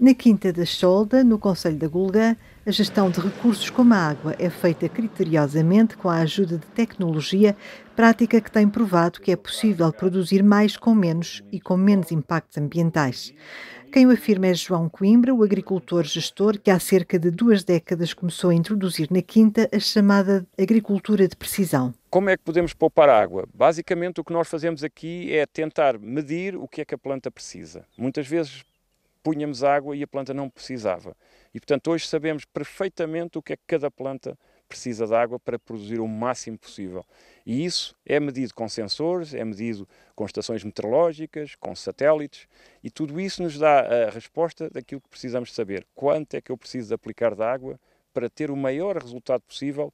Na Quinta da Solda, no Conselho da Gulga, a gestão de recursos como a água é feita criteriosamente com a ajuda de tecnologia, prática que tem provado que é possível produzir mais com menos e com menos impactos ambientais. Quem o afirma é João Coimbra, o agricultor gestor que há cerca de duas décadas começou a introduzir na Quinta a chamada agricultura de precisão. Como é que podemos poupar água? Basicamente, o que nós fazemos aqui é tentar medir o que é que a planta precisa. Muitas vezes punhamos água e a planta não precisava. E portanto hoje sabemos perfeitamente o que é que cada planta precisa de água para produzir o máximo possível. E isso é medido com sensores, é medido com estações meteorológicas, com satélites, e tudo isso nos dá a resposta daquilo que precisamos saber. Quanto é que eu preciso de aplicar de água para ter o maior resultado possível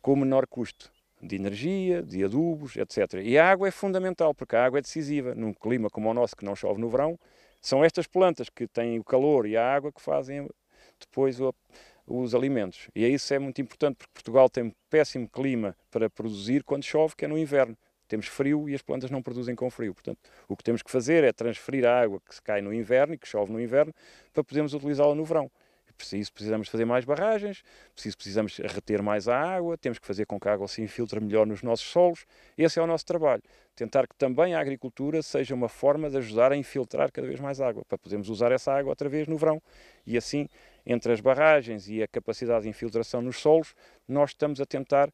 com o menor custo de energia, de adubos, etc. E a água é fundamental, porque a água é decisiva. Num clima como o nosso, que não chove no verão, são estas plantas que têm o calor e a água que fazem depois o, os alimentos. E é isso é muito importante porque Portugal tem um péssimo clima para produzir quando chove, que é no inverno. Temos frio e as plantas não produzem com frio. Portanto, o que temos que fazer é transferir a água que se cai no inverno e que chove no inverno para podermos utilizá-la no verão preciso, precisamos fazer mais barragens, preciso, precisamos reter mais a água, temos que fazer com que a água se infiltre melhor nos nossos solos. Esse é o nosso trabalho. Tentar que também a agricultura seja uma forma de ajudar a infiltrar cada vez mais água, para podermos usar essa água outra vez no verão. E assim, entre as barragens e a capacidade de infiltração nos solos, nós estamos a tentar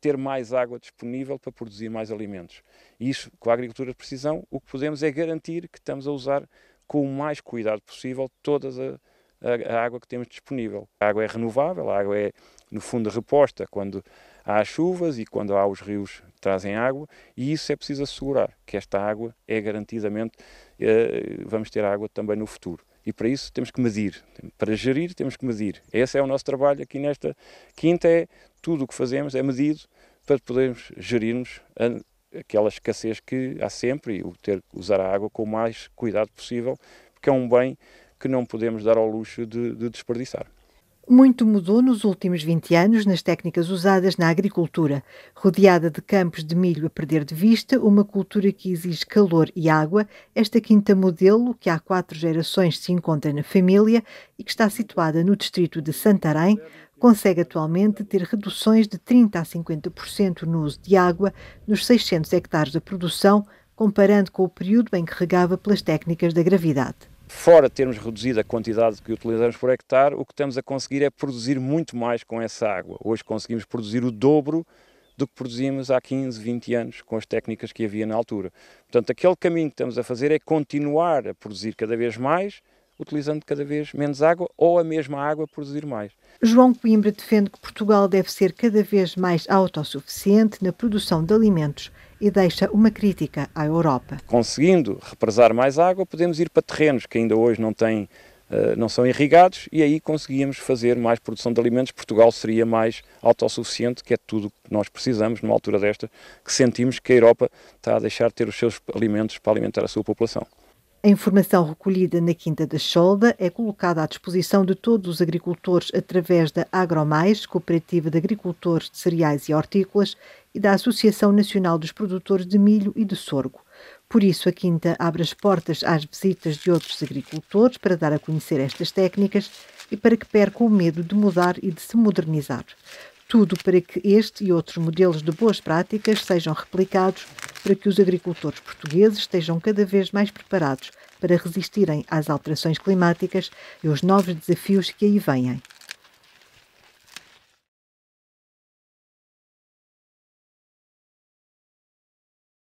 ter mais água disponível para produzir mais alimentos. E isso, com a agricultura de precisão, o que podemos é garantir que estamos a usar com o mais cuidado possível todas as a, a água que temos disponível. A água é renovável, a água é, no fundo, reposta quando há chuvas e quando há os rios que trazem água, e isso é preciso assegurar que esta água é garantidamente, eh, vamos ter água também no futuro. E para isso temos que medir. Para gerir, temos que medir. Esse é o nosso trabalho aqui nesta quinta: é tudo o que fazemos é medido para podermos gerirmos a, eh, aquela escassez que há sempre e ter usar a água com o mais cuidado possível, porque é um bem que não podemos dar ao luxo de, de desperdiçar. Muito mudou nos últimos 20 anos nas técnicas usadas na agricultura. Rodeada de campos de milho a perder de vista, uma cultura que exige calor e água, esta quinta modelo, que há quatro gerações se encontra na família e que está situada no distrito de Santarém, consegue atualmente ter reduções de 30% a 50% no uso de água nos 600 hectares da produção, comparando com o período em que regava pelas técnicas da gravidade. Fora termos reduzido a quantidade que utilizamos por hectare, o que estamos a conseguir é produzir muito mais com essa água. Hoje conseguimos produzir o dobro do que produzimos há 15, 20 anos com as técnicas que havia na altura. Portanto, aquele caminho que estamos a fazer é continuar a produzir cada vez mais utilizando cada vez menos água ou a mesma água produzir mais. João Coimbra defende que Portugal deve ser cada vez mais autossuficiente na produção de alimentos e deixa uma crítica à Europa. Conseguindo represar mais água, podemos ir para terrenos que ainda hoje não têm eh, não são irrigados e aí conseguíamos fazer mais produção de alimentos. Portugal seria mais autossuficiente, que é tudo que nós precisamos numa altura desta, que sentimos que a Europa está a deixar de ter os seus alimentos para alimentar a sua população. A informação recolhida na Quinta da Cholda é colocada à disposição de todos os agricultores através da Agromais, Cooperativa de Agricultores de Cereais e Hortícolas, e da Associação Nacional dos Produtores de Milho e de Sorgo. Por isso, a Quinta abre as portas às visitas de outros agricultores para dar a conhecer estas técnicas e para que percam o medo de mudar e de se modernizar. Tudo para que este e outros modelos de boas práticas sejam replicados para que os agricultores portugueses estejam cada vez mais preparados para resistirem às alterações climáticas e aos novos desafios que aí vêm.